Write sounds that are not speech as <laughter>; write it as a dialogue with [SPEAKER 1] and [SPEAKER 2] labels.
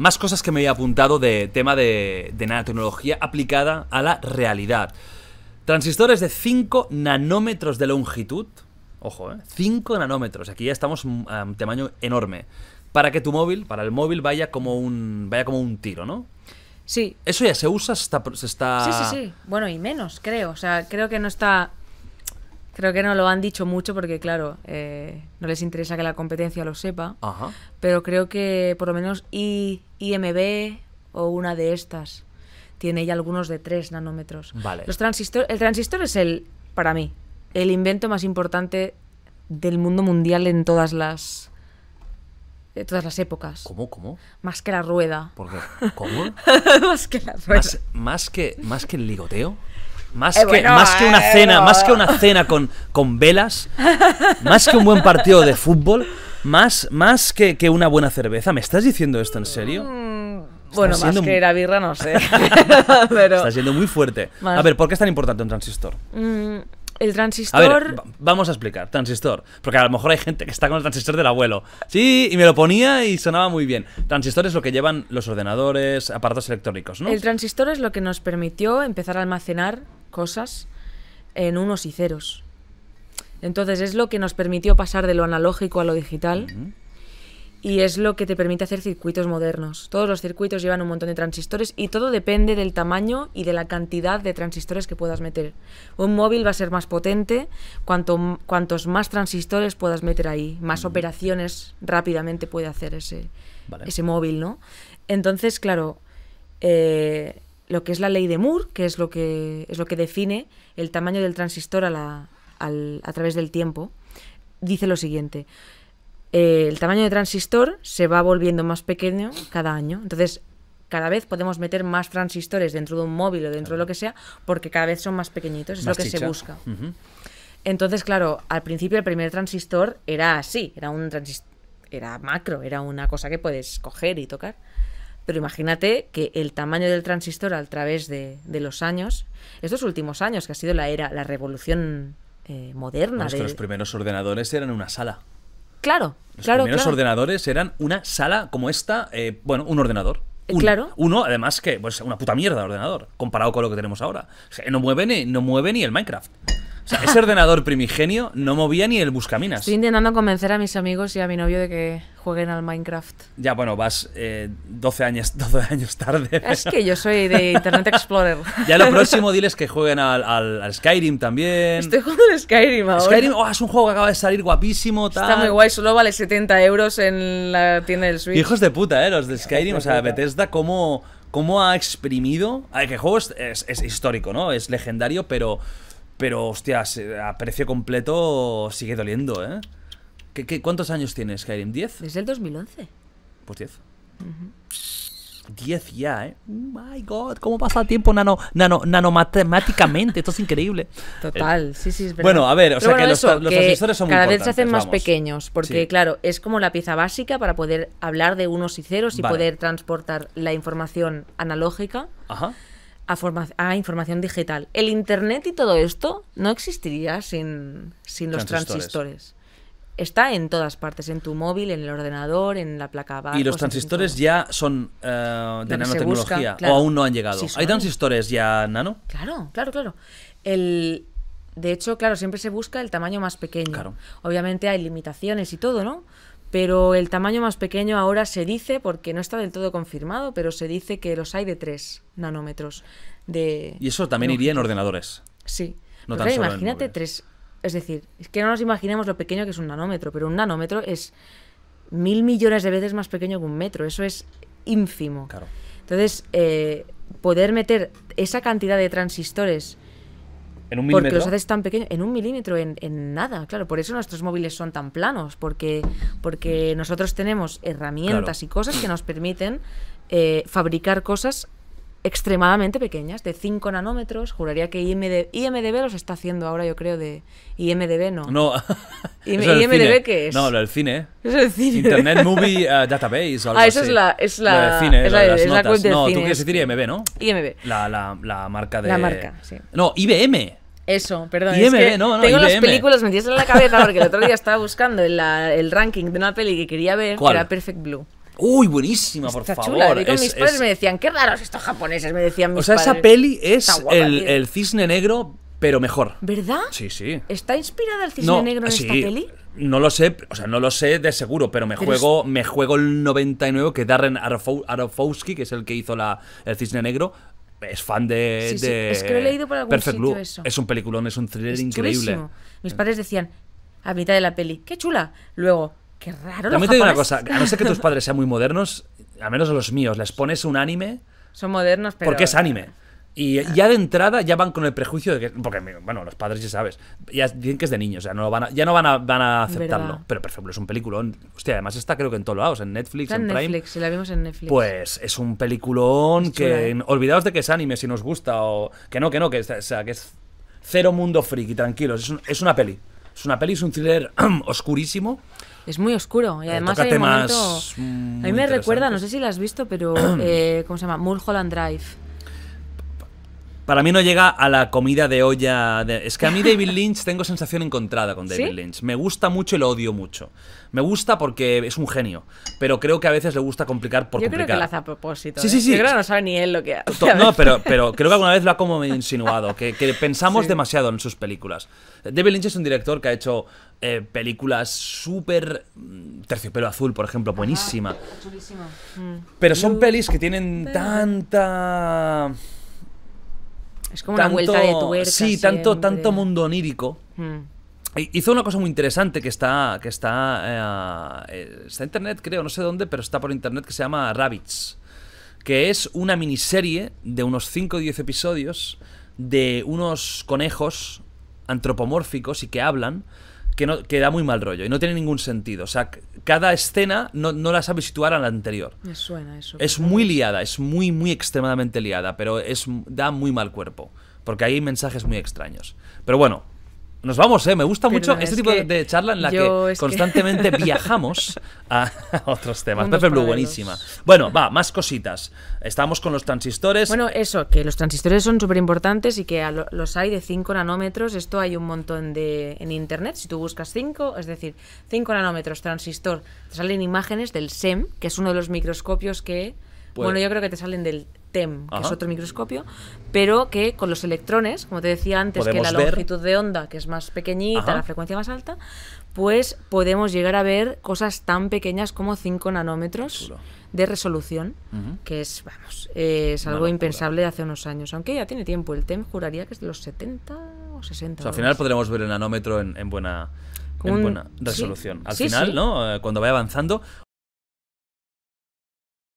[SPEAKER 1] Más cosas que me había apuntado de tema de, nanotecnología aplicada a la realidad. Transistores de 5 nanómetros de longitud. Ojo, ¿eh? 5 nanómetros. Aquí ya estamos mm, a un tamaño enorme. Para que tu móvil, para el móvil, vaya como un, vaya como un tiro, ¿no? Sí. Eso ya se usa, Sí, sí, sí.
[SPEAKER 2] Bueno, y menos, creo. O sea, creo que no está Creo que no lo han dicho mucho porque, claro, eh, no les interesa que la competencia lo sepa. Pero creo que por lo menos I, IMB o una de estas tiene ya algunos de 3 nanómetros. Los transistores el transistor es el, para mí, el invento más importante del mundo mundial en todas las eh, todas las épocas. ¿Cómo? ¿Cómo? Más que la rueda. ¿Por
[SPEAKER 1] <laughs> ¿Cómo? más que la rueda. más, que, más que el ligoteo. Más, eh, que, más que una eh, cena, más que una cena con, con velas,
[SPEAKER 2] más que un buen partido de
[SPEAKER 1] fútbol, más, más que, una buena cerveza. ¿Me estás diciendo esto en serio? Mm, bueno, más que la
[SPEAKER 2] birra no sé. <laughs>
[SPEAKER 1] Está siendo muy fuerte. A ver, ¿por qué es tan importante un transistor?
[SPEAKER 2] Mm, el transistor.
[SPEAKER 1] vamos a explicar. Transistor. Porque a lo mejor hay gente que está con el transistor del abuelo. Sí, y me lo ponía y sonaba muy bien. Transistor es lo que llevan los ordenadores, aparatos electrónicos, ¿no? El
[SPEAKER 2] transistor es lo que nos permitió empezar a almacenar cosas en unos y ceros. Entonces es lo que nos permitió pasar de lo analógico a lo digital y es lo que te permite hacer circuitos modernos. Todos los circuitos llevan un montón de transistores y todo depende del tamaño y de la cantidad de transistores que puedas meter. Un móvil va a ser más potente cuanto, cuantos más transistores puedas meter ahí, más operaciones rápidamente puede hacer ese, ese móvil, ¿no? Entonces, claro, eh, lo que es la ley de Moore, que es lo que, es lo que define el tamaño del transistor a, la, a través del tiempo, dice lo siguiente. Eh, el tamaño del transistor se va volviendo más pequeño cada año. Entonces, cada vez podemos meter más transistores dentro de un móvil o dentro de lo que sea, porque cada vez son más pequeñitos, es lo que se busca. Entonces, claro, al principio el primer transistor era así, era un transistor, era macro, era una cosa que puedes coger y tocar. Pero imagínate que el tamaño del transistor a través de, los años, estos últimos años, que ha sido la era, la revolución eh, moderna. los
[SPEAKER 1] primeros ordenadores eran una sala.
[SPEAKER 2] Claro, los claro, primeros
[SPEAKER 1] ordenadores eran una sala como esta, eh, bueno, un ordenador. Eh, uno. Claro. Uno, además, que pues una puta mierda ordenador, comparado con lo que tenemos ahora. no, mueve ni, no mueve ni el Minecraft. O sea, ese ordenador primigenio no movía ni el buscaminas. Estoy
[SPEAKER 2] intentando convencer a mis amigos y a mi novio de que jueguen al Minecraft.
[SPEAKER 1] Ya, bueno, vas 12, eh, años, 12 <laughs> años tarde. Es que
[SPEAKER 2] yo soy de Internet Explorer. ya lo
[SPEAKER 1] próximo diles que jueguen al, Skyrim también. Estoy jugando al Skyrim ahora. Skyrim oh, es un juego que acaba de salir guapísimo. Está muy
[SPEAKER 2] guay, solo vale 70 euros en la tienda del Switch. Hijos
[SPEAKER 1] de puta, ¿eh? Los de Skyrim, o sea, Bethesda, ¿cómo, ha exprimido... A ver, que juego es histórico, ¿no? Es legendario, pero... Pero, hostias, eh, a precio completo sigue doliendo, ¿eh? ¿Qué, cuántos años tienes, Skyrim? ¿10? Desde el 2011. Pues 10. 10 ya, ¿eh? Oh my god, ¿cómo pasa el tiempo nano, nano, nanomatemáticamente? Esto es increíble. Total, eh, sí, sí, es verdad. Bueno, a ver, o sea que, los, los son transistores Cada vez se hacen más pequeños, porque
[SPEAKER 2] claro, es como la pieza básica para poder hablar de unos y ceros y poder transportar la información analógica. Ajá a, a, información digital. El Internet y todo esto no existiría sin, sin los transistores. Está en todas partes, en tu móvil, en el ordenador, en la placa base. Y los
[SPEAKER 1] transistores ya son eh, de nanotecnología o aún no han llegado. ¿Hay transistores ya nano?
[SPEAKER 2] Claro, claro, claro. El, de hecho, claro, siempre se busca el tamaño más pequeño. Obviamente hay limitaciones y todo, ¿no? pero el tamaño más pequeño ahora se dice, porque no está del todo confirmado, pero se dice que los hay de 3 nanómetros. De y eso también iría en
[SPEAKER 1] ordenadores. Sí. No tan imagínate
[SPEAKER 2] 3. Es decir, es que no nos imaginemos lo pequeño que es un nanómetro, pero un nanómetro es mil millones de veces más pequeño que un metro. Eso es ínfimo. Claro. Entonces, eh, poder meter esa cantidad de transistores
[SPEAKER 1] ¿En Porque los haces
[SPEAKER 2] tan pequeños, en un milímetro, en, nada, claro. Por eso nuestros móviles son tan planos, porque, porque nosotros tenemos herramientas y cosas que nos permiten eh, fabricar cosas extremadamente pequeñas, de 5 nanómetros. Juraría que IMDB los está haciendo ahora, yo creo, de... IMDB no. No.
[SPEAKER 1] <laughs> ¿IMDB qué es? No, lo del cine. Es el cine. Internet <laughs> Movie eh, Database o algo Ah, eso es la... Es la, cine, es la, la, es la No, tú quieres decir IMB, ¿no? IMB. La, la, marca de... La marca, sí. No, IBM.
[SPEAKER 2] Eso, perdón. IMB, no, tengo las películas metidas en la cabeza <laughs> porque el otro día estaba buscando el, el ranking de una peli que quería ver, ¿Cuál? era
[SPEAKER 1] Perfect Blue. Uy, buenísima, por favor. mis padres me
[SPEAKER 2] decían, qué raros estos japoneses, me decían mis O sea, esa peli es el,
[SPEAKER 1] cisne negro, pero mejor. ¿Verdad? Sí, sí.
[SPEAKER 2] ¿Está inspirada el cisne negro en esta peli?
[SPEAKER 1] No lo sé, o sea, no lo sé de seguro, pero me juego me juego el 99 que Darren Arofowski, que es el que hizo la, el cisne negro, es fan de, sí, sí. es que lo he leído por algún Perfect sitio Es un peliculón, es un thriller increíble. Mis
[SPEAKER 2] padres decían a mitad de la peli, qué chula. Luego, Qué raro. También te digo una cosa, a no ser que tus <laughs>
[SPEAKER 1] padres sean muy modernos, a menos los míos, les pones un anime.
[SPEAKER 2] Son modernos, pero. Porque es
[SPEAKER 1] anime. Y ah. ya de entrada ya van con el prejuicio de que. Porque, bueno, los padres ya sabes. Ya dicen que es de niños, ya no, van ya no van, a, van a aceptarlo. Pero, por ejemplo, es un peliculón. Hostia, además está creo que en todos lados, en Netflix, en, Netflix, Prime. Si la vimos en
[SPEAKER 2] Netflix. Pues
[SPEAKER 1] es un peliculón que. ¿eh? Olvidaos de que es anime si nos gusta o. Que no, que no, que, sea, que es cero mundo friki, tranquilos. Es, es una peli. Es una peli, es un thriller <clears throat> oscurísimo. Es muy oscuro y eh, además hay un momento... A mí me recuerda, no sé
[SPEAKER 2] si la has visto, pero <clears throat> eh, ¿cómo se llama? Mulholland Drive.
[SPEAKER 1] Para mí no llega a la comida de olla. Es que a mí <laughs> David Lynch tengo sensación encontrada con David Lynch. Me gusta mucho y lo odio mucho. Me gusta porque es un genio, pero creo que a veces le gusta complicar por complicar. Yo creo que lo hace a
[SPEAKER 2] propósito. Sí, ¿eh? sí, sí. Yo creo que no sabe ni él lo que hace. No, pero, <laughs> creo
[SPEAKER 1] que alguna vez lo ha como insinuado, que, pensamos demasiado en sus películas. David Lynch es un director que ha hecho eh, películas súper. Mm, terciopelo Azul, por ejemplo, buenísima. Mm. Pero son pelis que tienen tanta es como una vuelta de tuerca. Sí, tanto, tanto mundo onírico. Hmm. Hizo una cosa muy interesante que está. que está. Eh, eh, está en internet, creo, no sé dónde, pero está por internet que se llama Rabbits. Que es una miniserie de unos 5 o 10 episodios de unos conejos antropomórficos y que hablan que, no, da muy mal rollo y no tiene ningún sentido. O sea, cada escena no, la sabe situar a la anterior. Me suena eso. Es muy liada, es muy, muy extremadamente liada, pero es, da muy mal cuerpo. Porque hay mensajes muy extraños. Pero bueno, nos vamos, ¿eh? Me gusta mucho este tipo de charla en la que constantemente <laughs> viajamos a otros temas. Pepe Blue, buenísima. Bueno, va, más cositas. Estamos con los transistores. Bueno, eso, que
[SPEAKER 2] los transistores son súper importantes y que los hay de 5 nanómetros. Esto hay un montón de en internet. Si tú buscas 5, es decir, 5 nanómetros, transistor, te salen imágenes del SEM, que es uno de los microscopios que... Pues bueno, yo creo que te salen del TEM, que es otro microscopio, pero que con los electrones, como te decía antes, que la longitud de onda, que es más pequeñita, la frecuencia más alta, pues podemos llegar a ver cosas tan pequeñas como 5 nanómetros de resolución, que es, vamos, es algo impensable de hace unos años. Aunque ya tiene tiempo, el TEM juraría que es de los 70 o 60. al final
[SPEAKER 1] podremos ver el nanómetro en, buena... resolución. al final, ¿no? Eh, cuando vaya avanzando,